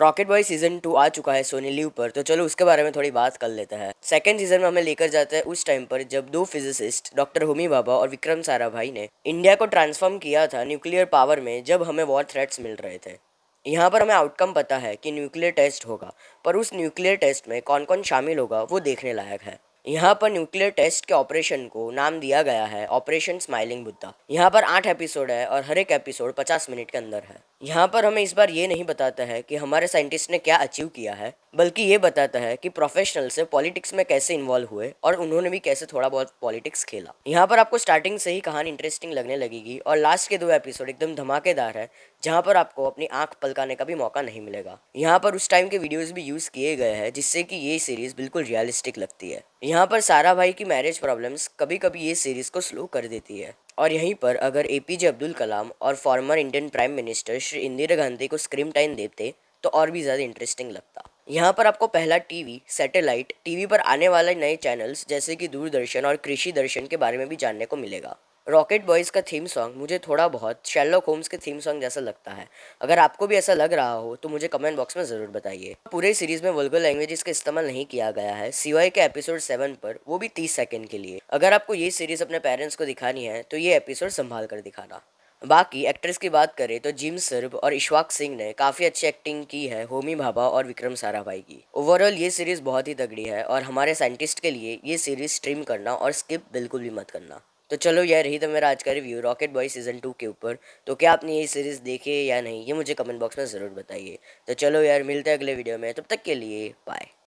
rocket boy season two आ चुका है सोनी लिव पर तो चलो उसके बारे में थोड़ी बात कर लेते हैं सेकंड सीजन में हमें लेकर जाते हैं उस टाइम पर जब दो फिजिसिस्ट डॉक्टर होमी बाबा और विक्रम सारा भाई ने इंडिया को ट्रांसफॉर्म किया था न्यूक्लियर पावर में जब हमें वॉर थ्रेट्स मिल रहे थे यहाँ पर हमें आउटकम पता है कि न्यूक्लियर टेस्ट होगा पर उस न्यूक्लियर टेस्ट में कौन कौन शामिल होगा वो देखने लायक है यहाँ पर न्यूक्लियर टेस्ट के ऑपरेशन को नाम दिया गया है ऑपरेशन स्माइलिंग बुद्धा यहाँ पर आठ एपिसोड है और हर एक एपिसोड पचास मिनट के अंदर है यहाँ पर हमें इस बार ये नहीं बताता है कि हमारे साइंटिस्ट ने क्या अचीव किया है बल्कि ये बताता है कि प्रोफेशनल से पॉलिटिक्स में कैसे इन्वॉल्व हुए और उन्होंने भी कैसे थोड़ा बहुत पॉलिटिक्स खेला यहाँ पर आपको स्टार्टिंग से ही कहानी इंटरेस्टिंग लगने लगेगी और लास्ट के दो एपिसोड एकदम धमाकेदार है जहाँ पर आपको अपनी आंख पलकाने का भी मौका नहीं मिलेगा यहाँ पर उस टाइम के वीडियोज भी यूज किए गए हैं जिससे कि ये सीरीज बिल्कुल रियलिस्टिक लगती है यहाँ पर सारा भाई की मैरिज प्रॉब्लम्स कभी कभी ये सीरीज़ को स्लो कर देती है और यहीं पर अगर ए पी जे अब्दुल कलाम और former Indian prime minister Shri Indira Gandhi को स्क्रीन टाइम देते तो और भी ज़्यादा इंटरेस्टिंग लगता यहाँ पर आपको पहला टीवी सैटेलाइट टीवी पर आने वाले नए चैनल्स जैसे कि दूरदर्शन और कृषि दर्शन के बारे में भी जानने को मिलेगा रॉकेट बॉयज़ का थीम सॉन्ग मुझे थोड़ा बहुत शेरलॉक होम्स के थीम सॉन्ग जैसा लगता है अगर आपको भी ऐसा लग रहा हो तो मुझे कमेंट बॉक्स में ज़रूर बताइए पूरे सीरीज़ में वर्गल लैंग्वेजेस का इस्तेमाल नहीं किया गया है सिवाय के एपिसोड सेवन पर वो भी तीस सेकेंड के लिए अगर आपको ये सीरीज़ अपने पेरेंट्स को दिखानी है तो ये एपिसोड संभाल कर दिखाना बाकी एक्ट्रेस की बात करें तो जिम सर्ब और इशवाक सिंह ने काफ़ी अच्छी एक्टिंग की है होमी भाभा और विक्रम साराभाई की ओवरऑल ये सीरीज़ बहुत ही तगड़ी है और हमारे साइंटिस्ट के लिए ये सीरीज़ स्ट्रीम करना और स्किप बिल्कुल भी मत करना तो चलो यार यही तो मेरा आज का review rocket boy season two के ऊपर तो क्या आपने ये सीरीज़ देखी या नहीं ये मुझे कमेंट बॉक्स में ज़रूर बताइए तो चलो यार मिलते हैं अगले वीडियो में तब तक के लिए बाय